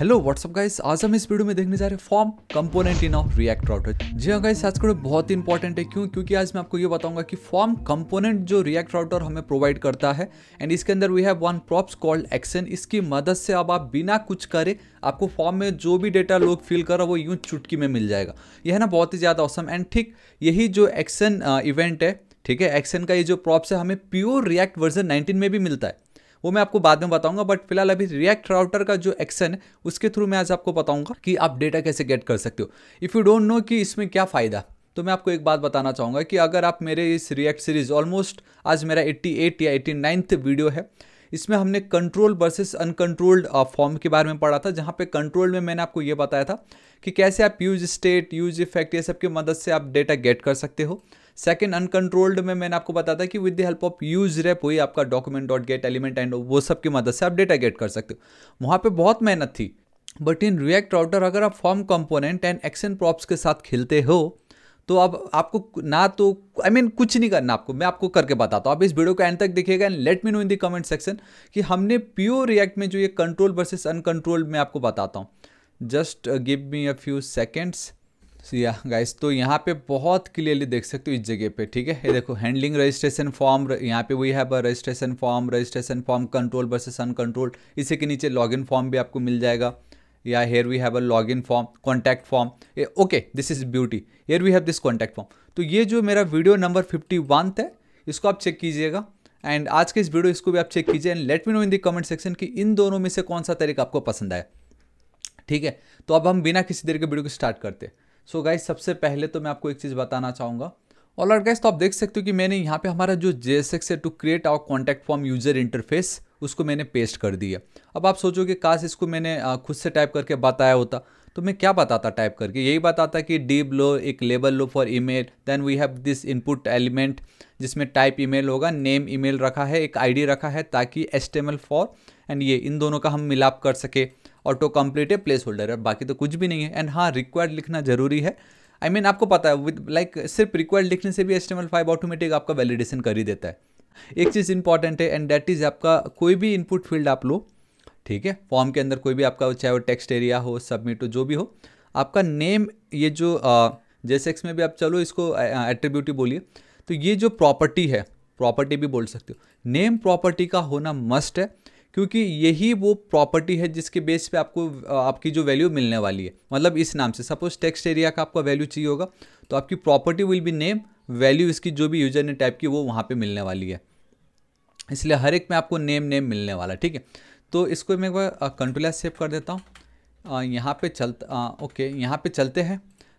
Hello what's up guys आज हम इस वीडियो में देखने जा रहे हैं form component in of React Router जी हाँ गाइस आज का बहुत ही इंपॉर्टेंट है क्यों क्योंकि आज मैं आपको ये बताऊंगा कि फॉर्म कंपोनेंट जो रिएक्ट राउटर हमें प्रोवाइड करता है एंड इसके अंदर we have one props called action इसकी मदद से अब आप बिना कुछ करे आपको फॉर्म में जो भी डेटा लोग फिल करो वो यूँ चुटकी में मिल जाएगा यह है ना बहुत ही ज़्यादा औसम एंड ठीक यही जो एक्शन इवेंट है ठीक है एक्शन का ये जो प्रॉप्स है हमें प्योर रिएक्ट वर्जन नाइनटीन में भी मिलता है वो मैं आपको बाद में बताऊंगा बट फिलहाल अभी रिएक्ट राउटर का जो एक्शन है उसके थ्रू मैं आज आपको बताऊंगा कि आप डेटा कैसे गेट कर सकते हो इफ़ यू डोंट नो कि इसमें क्या फ़ायदा तो मैं आपको एक बात बताना चाहूँगा कि अगर आप मेरे इस रिएक्ट सीरीज़ ऑलमोस्ट आज मेरा 88 या 89th वीडियो है इसमें हमने कंट्रोल वर्सेस अनकंट्रोल्ड फॉर्म के बारे में पढ़ा था जहाँ पे कंट्रोल में मैंने आपको ये बताया था कि कैसे आप यूज स्टेट यूज इफेक्ट ये सब की मदद से आप डेटा गेट कर सकते हो सेकंड अनकंट्रोल्ड में मैंने आपको बताया था कि with the help of use ref हुई आपका document dot get element and वो सब की मदद से आप डेटा गेट कर सकते हो वहाँ पर बहुत मेहनत थी बट इन रिएक्ट राउटर अगर आप form component and action props के साथ खेलते हो तो अब आपको ना तो आई I मीन mean, कुछ नहीं करना आपको मैं आपको करके बताता हूँ आप इस वीडियो को एंड तक देखिएगा and let me know in the comment section कि हमने प्योर रिएक्ट में जो ये कंट्रोल वर्सेस अनकंट्रोल्ड मैं आपको बताता हूँ just give me a few seconds या गाइस तो यहाँ पे बहुत क्लियरली देख सकते हो इस जगह पे ठीक है ये देखो हैंडलिंग रजिस्ट्रेशन फॉर्म यहाँ पे वही है registration form registration form control versus uncontrol इसी के नीचे लॉगिन फॉर्म भी आपको मिल जाएगा या here we have a log in form contact form okay this is beauty here we have this contact form तो ये जो मेरा वीडियो नंबर फिफ्टी वन है इसको आप चेक कीजिएगा एंड आज के इस वीडियो इसको भी आप चेक कीजिए and let me know in the comment section कि इन दोनों में से कौन सा तरीका आपको पसंद आया ठीक है तो अब हम बिना किसी देर के वीडियो को स्टार्ट करते हैं सो so गाइज सबसे पहले तो मैं आपको एक चीज़ बताना चाहूँगा ऑल लड़ गाइज तो आप देख सकते हो कि मैंने यहाँ पे हमारा जो जे एस है to create our contact form user interface उसको मैंने पेस्ट कर दिया अब आप सोचोगे काश इसको मैंने खुद से टाइप करके बताया होता तो मैं क्या बताता टाइप करके यही बताता कि डीप लो एक लेबल लो for email then we have this input element जिसमें टाइप ईमेल होगा नेम ईमेल रखा है एक आईडी रखा है ताकि एस फॉर एंड ये इन दोनों का हम मिलाप कर सके ऑटो कम्प्लीट है प्लेस होल्डर है बाकी तो कुछ भी नहीं है एंड हाँ रिक्वायर्ड लिखना जरूरी है आई I मीन mean, आपको पता है विद लाइक like, सिर्फ रिक्वायर्ड लिखने से भी एच फाइव ऑटोमेटिक आपका वैलिडेशन कर ही देता है एक चीज़ इंपॉर्टेंट है एंड दैट इज़ आपका कोई भी इनपुट फील्ड आप लो ठीक है फॉर्म के अंदर कोई भी आपका चाहे वो टेक्स्ट एरिया हो सबमिट हो जो भी हो आपका नेम ये जो जैसे में भी आप चलो इसको एट्रीब्यूटिव बोलिए तो ये जो प्रॉपर्टी है प्रॉपर्टी भी बोल सकते हो नेम प्रॉपर्टी का होना मस्ट है क्योंकि यही वो प्रॉपर्टी है जिसके बेस पे आपको आपकी जो वैल्यू मिलने वाली है मतलब इस नाम से सपोज टेक्स्ट एरिया का आपका वैल्यू चाहिए होगा तो आपकी property will be name value इसकी जो भी यूजर ने टाइप की वो वहाँ पर मिलने वाली है इसलिए हर एक में आपको नेम नेम मिलने वाला ठीक है तो इसको मैं एक सेव कर देता हूँ यहाँ पे चलता ओके यहाँ पे चलते हैं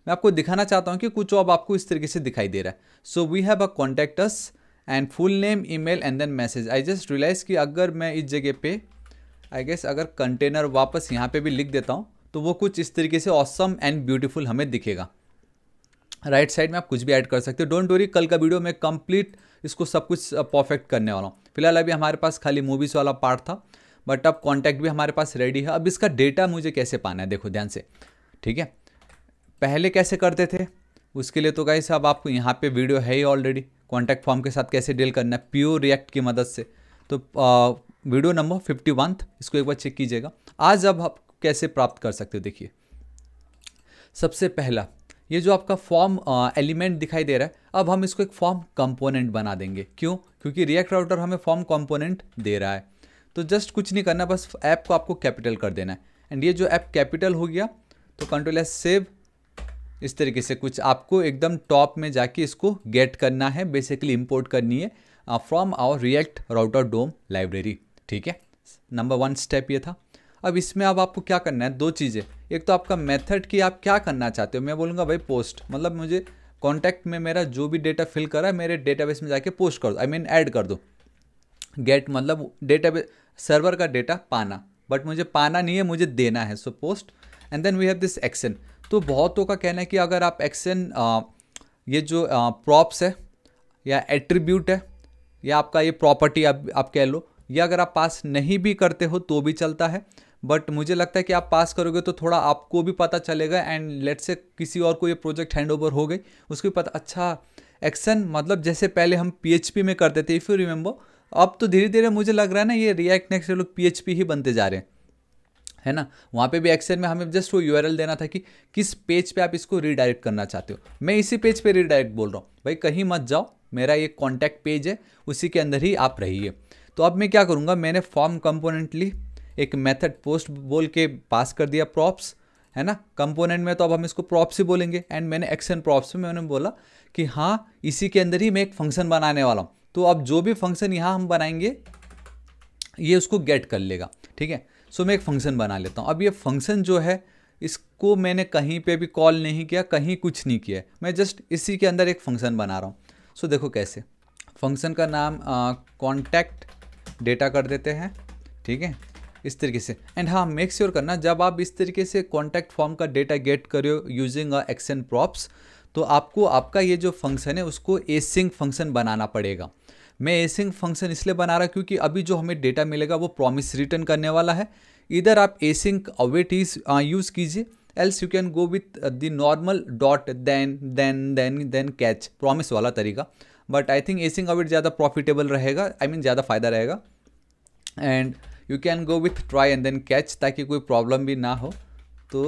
मैं आपको दिखाना चाहता हूँ कि कुछ अब आपको इस तरीके से दिखाई दे रहा है so we have a contacts and full name email and then message I just realise कि अगर मैं इस जगह पे आई गेस अगर कंटेनर वापस यहाँ पे भी लिख देता हूँ तो वो कुछ इस तरीके से ऑसम एंड ब्यूटीफुल हमें दिखेगा राइट right साइड में आप कुछ भी ऐड कर सकते हो डोंट वरी कल का वीडियो में कंप्लीट इसको सब कुछ परफेक्ट uh, करने वाला हूँ फिलहाल अभी हमारे पास खाली मूवीज़ वाला पार्ट था बट अब कॉन्टैक्ट भी हमारे पास रेडी है अब इसका डेटा मुझे कैसे पाना है देखो ध्यान से ठीक है पहले कैसे करते थे उसके लिए तो गाइस अब आपको यहाँ पे वीडियो है ही ऑलरेडी कॉन्टैक्ट फॉर्म के साथ कैसे डील करना है प्योर रिएक्ट की मदद से तो आ, वीडियो नंबर फिफ्टी वन इसको एक बार चेक कीजिएगा आज अब आप कैसे प्राप्त कर सकते हो देखिए सबसे पहला ये जो आपका फॉर्म एलिमेंट दिखाई दे रहा है अब हम इसको एक फॉर्म कंपोनेंट बना देंगे क्यों क्योंकि रिएक्ट राउटर हमें फॉर्म कंपोनेंट दे रहा है तो जस्ट कुछ नहीं करना बस ऐप को आपको कैपिटल कर देना है एंड ये जो ऐप कैपिटल हो गया तो कंट्रोल एस सेव इस तरीके से कुछ आपको एकदम टॉप में जाके इसको गेट करना है बेसिकली इम्पोर्ट करनी है from our React Router DOM library ठीक है नंबर वन स्टेप ये था अब इसमें अब आपको क्या करना है दो चीज़ें एक तो आपका मेथड कि आप क्या करना चाहते हो मैं बोलूँगा भाई पोस्ट मतलब मुझे कॉन्टैक्ट में मेरा जो भी डेटा फिल करा है मेरे डेटाबेस में जाके पोस्ट कर दो आई मीन ऐड कर दो गेट मतलब डेटाबेस सर्वर का डेटा पाना बट मुझे पाना नहीं है मुझे देना है so post and then we have this action तो बहुतों का कहना है कि अगर आप एक्शन ये जो प्रॉप्स है या एट्रीब्यूट है या आपका ये प्रॉपर्टी आप, आप कह लो या अगर आप पास नहीं भी करते हो तो भी चलता है बट मुझे लगता है कि आप पास करोगे तो थोड़ा आपको भी पता चलेगा एंड लेट से किसी और को ये प्रोजेक्ट हैंड ओवर हो गई उसको भी पता अच्छा एक्शन मतलब जैसे पहले हम पी में करते थे इफ़ यू रिमेंबर अब तो धीरे धीरे मुझे लग रहा है ना ये रिएक्ट नेक्स्ट लोग पी ही बनते जा रहे हैं है ना वहाँ पे भी एक्सेल में हमें जस्ट वो यू देना था कि किस पेज पे आप इसको रीडायरेक्ट करना चाहते हो मैं इसी पेज पे रीडायरेक्ट बोल रहा हूँ भाई कहीं मत जाओ मेरा ये कॉन्टैक्ट पेज है उसी के अंदर ही आप रहिए तो अब मैं क्या करूँगा मैंने फॉर्म कंपोनेंट ली एक मेथड पोस्ट बोल के पास कर दिया प्रॉप्स है ना कंपोनेंट में तो अब हम इसको प्रॉप्स ही बोलेंगे एंड मैंने एक्शन प्रॉप्स में मैंने बोला कि हाँ इसी के अंदर ही मैं एक फंक्शन बनाने वाला हूँ तो अब जो भी फंक्शन यहाँ हम बनाएंगे ये उसको गेट कर लेगा ठीक है सो मैं एक फंक्शन बना लेता हूँ अब ये फंक्शन जो है इसको मैंने कहीं पे भी कॉल नहीं किया कहीं कुछ नहीं किया मैं जस्ट इसी के अंदर एक फंक्शन बना रहा हूँ सो देखो कैसे फंक्शन का नाम कॉन्टैक्ट डेटा कर देते हैं ठीक है इस तरीके से एंड हाँ मेक श्योर sure करना जब आप इस तरीके से कॉन्टैक्ट फॉर्म का डेटा गेट करो यूजिंग एक्सन प्रॉप्स तो आपको आपका ये जो फंक्शन है उसको एसिंग फंक्शन बनाना पड़ेगा मैं एसिंग फंक्शन इसलिए बना रहा क्योंकि अभी जो हमें डेटा मिलेगा वो प्रॉमिस रिटर्न करने वाला है इधर आप एसिंक अवेट यूज़ कीजिए else you can go with the normal dot then then then then catch promise वाला तरीका but I think async await ज़्यादा प्रॉफिटेबल रहेगा आई I मीन mean, ज़्यादा फ़ायदा रहेगा and you can go with try and then catch ताकि कोई problem भी ना हो तो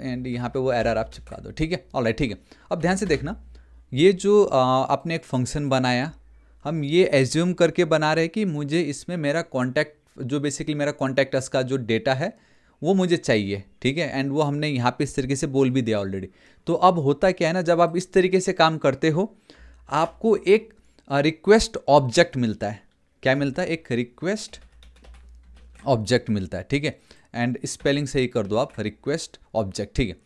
एंड यहाँ पे वो एरर आप चिपका दो ठीक है ऑल ठीक है अब ध्यान से देखना ये जो आ, uh, आपने एक फंक्शन बनाया हम ये एज्यूम करके बना रहे हैं कि मुझे इसमें मेरा कॉन्टैक्ट जो बेसिकली मेरा कॉन्टैक्ट का जो डेटा है वो मुझे चाहिए ठीक है एंड वो हमने यहाँ पे इस तरीके से बोल भी दिया ऑलरेडी तो अब होता क्या है ना जब आप इस तरीके से काम करते हो आपको एक रिक्वेस्ट ऑब्जेक्ट मिलता है क्या मिलता है एक रिक्वेस्ट ऑब्जेक्ट मिलता है ठीक है एंड स्पेलिंग सही कर दो आप रिक्वेस्ट ऑब्जेक्ट ठीक है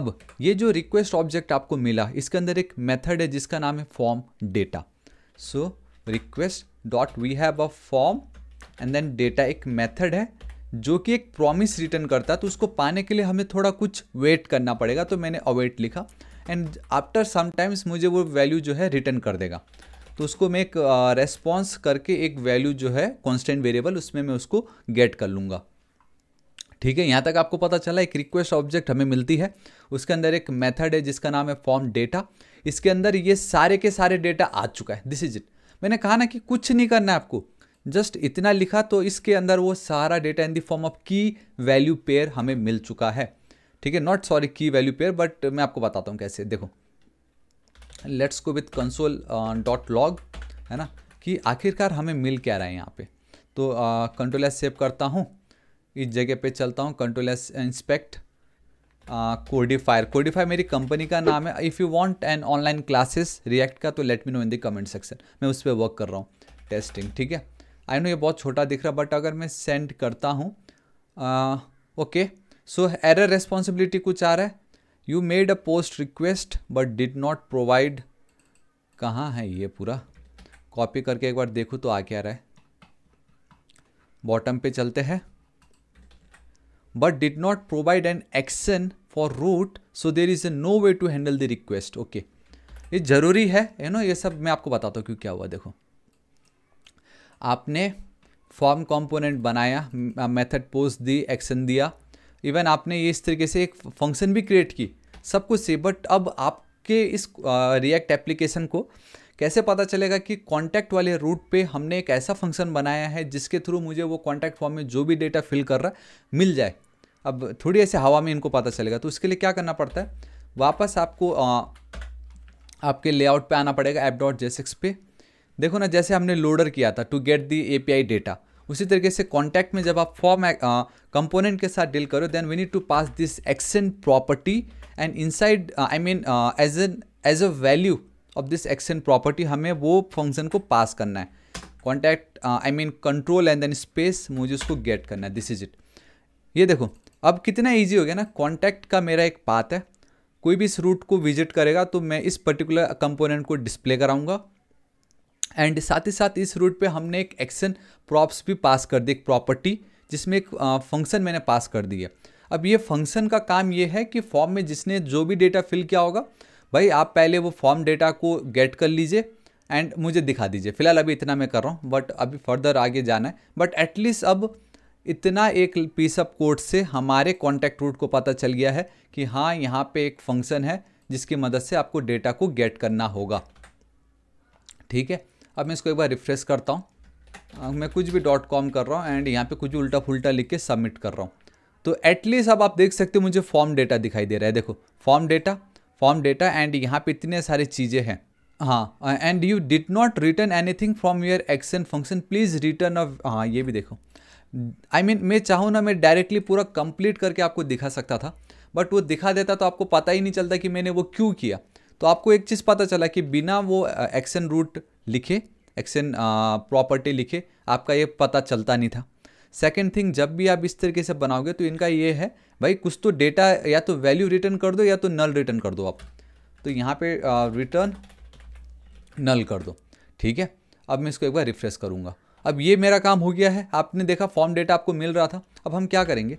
अब ये जो रिक्वेस्ट ऑब्जेक्ट आपको मिला इसके अंदर एक मेथड है जिसका नाम है form data so request dot we have a form and then data एक मेथड है जो कि एक प्रॉमिस रिटर्न करता है तो उसको पाने के लिए हमें थोड़ा कुछ वेट करना पड़ेगा तो मैंने अवेट लिखा एंड आफ्टर समटाइम्स मुझे वो वैल्यू जो है रिटर्न कर देगा तो उसको मैं एक रेस्पॉन्स करके एक वैल्यू जो है कॉन्स्टेंट वेरिएबल उसमें मैं उसको गेट कर लूँगा ठीक है यहाँ तक आपको पता चला एक रिक्वेस्ट ऑब्जेक्ट हमें मिलती है उसके अंदर एक मेथड है जिसका नाम है फॉर्म डेटा इसके अंदर ये सारे के सारे डेटा आ चुका है दिस इज इट मैंने कहा ना कि कुछ नहीं करना है आपको जस्ट इतना लिखा तो इसके अंदर वो सारा data in the form of key value pair हमें मिल चुका है ठीक है not sorry key value pair but मैं आपको बताता हूँ कैसे देखो लेट्स को विथ कंसोल डॉट लॉग है ना कि आखिरकार हमें मिल क्या रहा है यहाँ पे तो कंट्रोल uh, एस सेव करता हूँ इस जगह पे चलता हूँ control S inspect Codifier Codifier मेरी कंपनी का नाम है if you want an online classes React का तो let me know in the comment section मैं उस पर वर्क कर रहा हूँ टेस्टिंग ठीक है आई नो ये बहुत छोटा दिख रहा बट अगर मैं सेंड करता हूँ ओके सो एरर रेस्पॉन्सिबिलिटी कुछ आ रहा है you made a post request but did not provide कहाँ है ये पूरा कॉपी करके एक बार देखूँ तो आ क्या रहा है बॉटम पे चलते हैं but did not provide an action for route so there is a no way to handle the request okay ये ज़रूरी है यू नो ये सब मैं आपको बताता हूँ क्यों क्या हुआ देखो आपने फॉर्म कंपोनेंट बनाया मेथड पोस्ट दी एक्शन दिया इवन आपने ये इस तरीके से एक फंक्शन भी क्रिएट की सब कुछ से बट अब आपके इस रिएक्ट uh, एप्लीकेशन को कैसे पता चलेगा कि कॉन्टैक्ट वाले रूट पे हमने एक ऐसा फंक्शन बनाया है जिसके थ्रू मुझे वो कॉन्टैक्ट फॉर्म में जो भी डेटा फिल कर रहा है मिल जाए अब थोड़ी ऐसे हवा में इनको पता चलेगा तो उसके लिए क्या करना पड़ता है वापस आपको आ, आपके लेआउट पे आना पड़ेगा एप डॉट जेसिक्स पे देखो ना जैसे हमने लोडर किया था to get the A P I data उसी तरीके से कॉन्टैक्ट में जब आप फॉर्म कंपोनेंट के साथ डील करो then we need to pass this action property and inside I mean as an as a value of this action property हमें वो फंक्शन को पास करना है contact I mean control and then space मुझे उसको gate करना है this is it ये देखो अब कितना ईजी हो गया ना कॉन्टैक्ट का मेरा एक पाथ है कोई भी इस रूट को विजिट करेगा तो मैं इस पर्टिकुलर कंपोनेंट को डिस्प्ले कराऊंगा एंड साथ ही साथ इस रूट पे हमने एक एक्शन प्रॉप्स भी पास कर दी एक प्रॉपर्टी जिसमें एक फंक्शन uh, मैंने पास कर दिया है अब ये फंक्शन का काम ये है कि फॉर्म में जिसने जो भी डेटा फिल किया होगा भाई आप पहले वो फॉर्म डेटा को गेट कर लीजिए एंड मुझे दिखा दीजिए फिलहाल अभी इतना मैं कर रहा हूँ बट अभी फर्दर आगे जाना है बट एटलीस्ट अब इतना एक पीस ऑफ कोड से हमारे कॉन्टैक्ट रूट को पता चल गया है कि हाँ यहाँ पे एक फंक्शन है जिसकी मदद से आपको डेटा को गेट करना होगा ठीक है अब मैं इसको एक बार रिफ्रेश करता हूँ मैं कुछ भी डॉट कॉम कर रहा हूँ एंड यहाँ पे कुछ उल्टा फुलटा लिख के सबमिट कर रहा हूँ तो एटलीस्ट अब आप देख सकते हो मुझे फॉर्म डेटा दिखाई दे रहा है देखो form data form data and यहाँ पे इतने सारी चीज़ें हैं हाँ and you did not return anything from your action function please return a हाँ ये भी देखो आई I मीन mean, मैं चाहूँ ना मैं डायरेक्टली पूरा कंप्लीट करके आपको दिखा सकता था बट वो दिखा देता तो आपको पता ही नहीं चलता कि मैंने वो क्यों किया तो आपको एक चीज़ पता चला कि बिना वो एक्शन रूट लिखे एक्शन प्रॉपर्टी लिखे आपका ये पता चलता नहीं था सेकेंड थिंग जब भी आप इस तरीके से बनाओगे तो इनका ये है भाई कुछ तो डेटा या तो वैल्यू रिटर्न कर दो या तो नल रिटर्न कर दो आप तो यहाँ पे रिटर्न नल कर दो ठीक है अब मैं इसको एक बार रिफ्रेश करूँगा अब ये मेरा काम हो गया है आपने देखा फॉर्म डेटा आपको मिल रहा था अब हम क्या करेंगे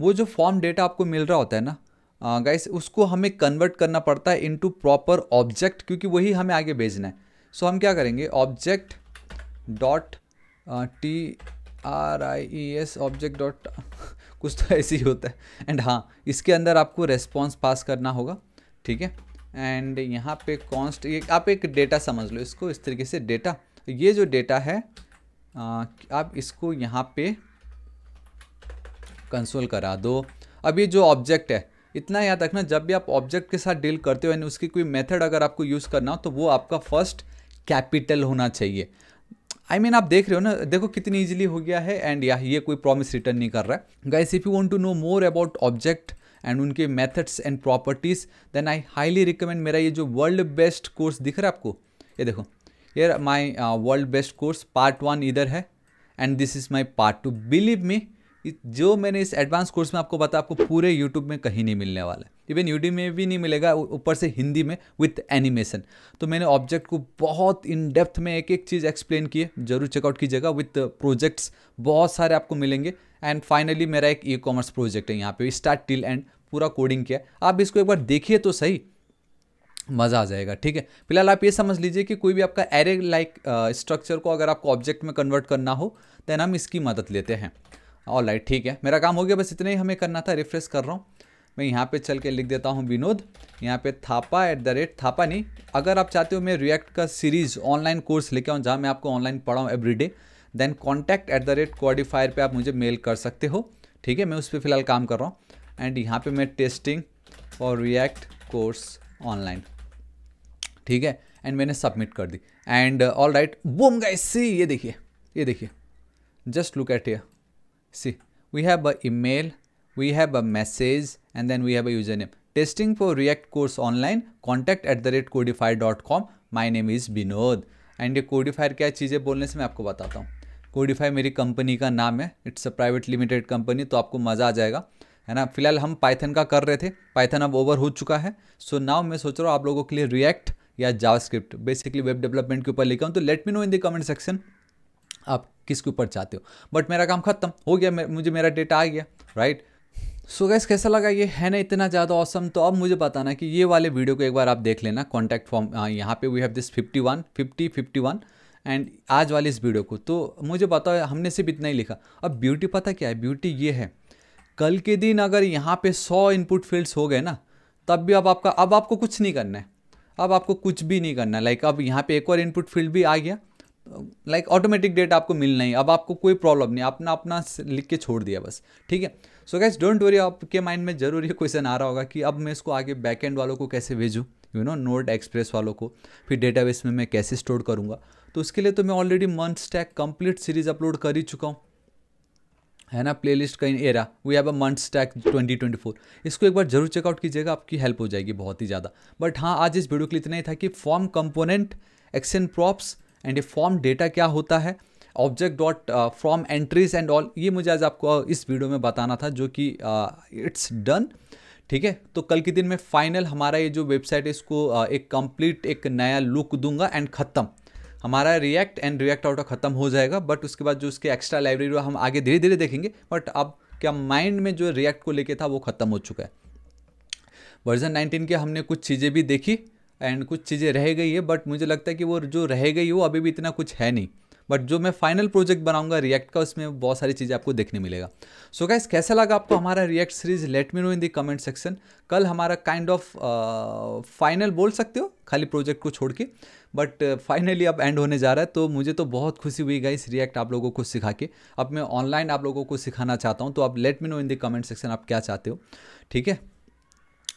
वो जो फॉर्म डेटा आपको मिल रहा होता है ना गाइस उसको हमें कन्वर्ट करना पड़ता है इनटू प्रॉपर ऑब्जेक्ट क्योंकि वही हमें आगे भेजना है सो so, हम क्या करेंगे object dot T R I E S object dot कुछ तो ऐसे ही होता है एंड हाँ इसके अंदर आपको रेस्पॉन्स पास करना होगा ठीक है एंड यहाँ पे कॉन्स्ट ये आप एक डेटा समझ लो इसको इस तरीके से डेटा ये जो डेटा है आ, आप इसको यहाँ पे कंसोल करा दो अब ये जो ऑब्जेक्ट है इतना याद रखना जब भी आप ऑब्जेक्ट के साथ डील करते हो यानी उसकी कोई मेथड अगर आपको यूज़ करना हो तो वो आपका फर्स्ट कैपिटल होना चाहिए आई I मीन mean, आप देख रहे हो ना देखो कितनी इजीली हो गया है एंड या ये कोई प्रॉमिस रिटर्न नहीं कर रहा है guys if you want to know more about object and उनके methods and properties then I highly recommend मेरा ये जो वर्ल्ड बेस्ट कोर्स दिख रहा है आपको ये देखो ये my world best course part one इधर है and this is my part two believe me जो मैंने इस एडवांस कोर्स में आपको बताया आपको पूरे यूट्यूब में कहीं नहीं मिलने वाला है इवन यूट्यूब में भी नहीं मिलेगा ऊपर से हिंदी में विथ एनिमेशन तो मैंने ऑब्जेक्ट को बहुत इन डेप्थ में एक एक चीज़ एक्सप्लेन की है जरूर चेकआउट कीजिएगा विथ प्रोजेक्ट्स बहुत सारे आपको मिलेंगे एंड फाइनली मेरा एक ई कॉमर्स प्रोजेक्ट है यहाँ पे स्टार्ट टिल एंड पूरा कोडिंग किया आप इसको एक बार देखिए तो सही मज़ा आ जाएगा ठीक है फिलहाल आप ये समझ लीजिए कि कोई भी आपका एरे लाइक स्ट्रक्चर को अगर आपको ऑब्जेक्ट में कन्वर्ट करना हो देन हम इसकी मदद लेते हैं ऑल राइट ठीक है मेरा काम हो गया बस इतना ही हमें करना था रिफ्रेश कर रहा हूँ मैं यहाँ पे चल के लिख देता हूँ विनोद यहाँ पे Thapa at the rate Thapa नहीं अगर आप चाहते हो मैं रिएक्ट का सीरीज ऑनलाइन कोर्स लेके आऊँ जहाँ मैं आपको ऑनलाइन पढ़ाऊँ every day then contact at the rate qualifier पर आप मुझे मेल कर सकते हो ठीक है मैं उस पर फिलहाल काम कर रहा हूँ एंड यहाँ पर मैं टेस्टिंग और रिएक्ट कोर्स ऑनलाइन ठीक है एंड मैंने सबमिट कर दी and all right boom guys see ये देखिए ये देखिए just look at here See, we have a email, we have a message, and then we have a username. Testing for React course online, contact at the rate codify.com. My name is Binod. And ये Codifier क्या चीज़ें बोलने से मैं आपको बताता हूँ Codify मेरी कंपनी का नाम है it's a private limited company तो आपको मज़ा आ जाएगा है ना फिलहाल हम पाइथन का कर रहे थे पाइथन अब ओवर हो चुका है सो so नाउ मैं सोच रहा हूँ आप लोगों के लिए रिएक्ट या जावास्क्रिप्ट बेसिकली वेब डेवलपमेंट के ऊपर लिखा हूँ तो let me know in the comment section आप किसके ऊपर चाहते हो बट मेरा काम खत्म हो गया मुझे मेरा डेटा आ गया राइट सो गैस कैसा लगा ये है ना इतना ज़्यादा औसम तो अब मुझे बताना कि ये वाले वीडियो को एक बार आप देख लेना कॉन्टैक्ट फॉर्म यहाँ पे we have this fifty one fifty fifty one and आज वाले इस वीडियो को तो मुझे बताओ हमने सिर्फ इतना ही लिखा अब ब्यूटी पता क्या है ब्यूटी ये है कल के दिन अगर यहाँ पे सौ इनपुट फील्ड्स हो गए ना तब भी अब आपका अब आपको कुछ नहीं करना है अब आपको कुछ भी नहीं करना लाइक अब यहाँ पे एक और इनपुट फील्ड भी आ गया लाइक ऑटोमेटिक डेट आपको मिलना ही अब आपको कोई प्रॉब्लम नहीं आपने अपना लिख के छोड़ दिया बस ठीक है सो गैस डोंट वरी आपके माइंड में जरूर ये क्वेश्चन आ रहा होगा कि अब मैं इसको आगे बैक एंड वालों को कैसे भेजूँ यू नो नोट एक्सप्रेस वालों को फिर डेटाबेस में मैं कैसे स्टोर करूँगा तो उसके लिए तो मैं already month stack complete series upload कर ही चुका हूँ है ना प्लेलिस्ट का in era we have a month stack 2024 इसको एक बार जरूर चेकआउट कीजिएगा आपकी हेल्प हो जाएगी बहुत ही ज़्यादा बट हाँ आज इस वीडियो के लिए इतना ही था कि form component action props and ये फॉर्म डेटा क्या होता है object dot from entries and all ये मुझे आज आपको uh, इस वीडियो में बताना था जो कि इट्स uh, डन ठीक है तो कल के दिन में फाइनल हमारा ये जो वेबसाइट है इसको uh, एक कंप्लीट एक नया लुक दूंगा एंड ख़त्म हमारा रिएक्ट एंड रिएक्ट आउट ख़त्म हो जाएगा बट उसके बाद जो उसके एक्स्ट्रा लाइब्रेरी हम आगे धीरे धीरे देखेंगे बट अब क्या माइंड में जो रिएक्ट को लेके था वो ख़त्म हो चुका है वर्जन 19 के हमने कुछ चीज़ें भी देखी एंड कुछ चीज़ें रह गई है बट मुझे लगता है कि वो जो रह गई वो अभी भी इतना कुछ है नहीं बट जो मैं फाइनल प्रोजेक्ट बनाऊंगा रिएक्ट का उसमें बहुत सारी चीज़ें आपको देखने मिलेगा सो so गैस कैसा लगा आपको हमारा React series let me know in the comment section कल हमारा काइंड ऑफ फाइनल बोल सकते हो खाली प्रोजेक्ट को छोड़ के बट फाइनली uh, अब एंड होने जा रहा है तो मुझे तो बहुत खुशी हुई गाइस रिएक्ट आप लोगों को सिखा के अब मैं ऑनलाइन आप लोगों को सिखाना चाहता हूँ तो आप let me know in the comment section आप क्या चाहते हो ठीक है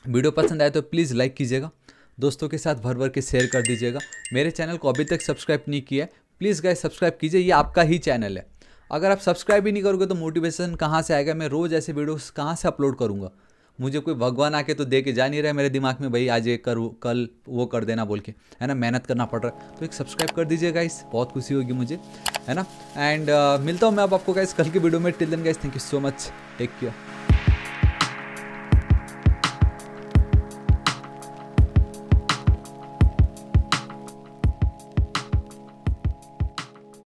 वीडियो पसंद आए तो प्लीज़ लाइक कीजिएगा दोस्तों के साथ भर भर के शेयर कर दीजिएगा मेरे चैनल को अभी तक सब्सक्राइब नहीं किया है प्लीज़ गाइज सब्सक्राइब कीजिए ये आपका ही चैनल है अगर आप सब्सक्राइब ही नहीं करोगे तो मोटिवेशन कहाँ से आएगा मैं रोज़ ऐसे वीडियोस कहाँ से अपलोड करूँगा मुझे कोई भगवान आके तो दे के जा नहीं रहा है मेरे दिमाग में भाई आज ये करो कल वो कर देना बोल के है ना मेहनत करना पड़ रहा है तो एक सब्सक्राइब कर दीजिए गाइस बहुत खुशी होगी मुझे है ना एंड uh, मिलता हूँ मैं अब आपको गाइस कल की वीडियो में till then guys thank you so much take care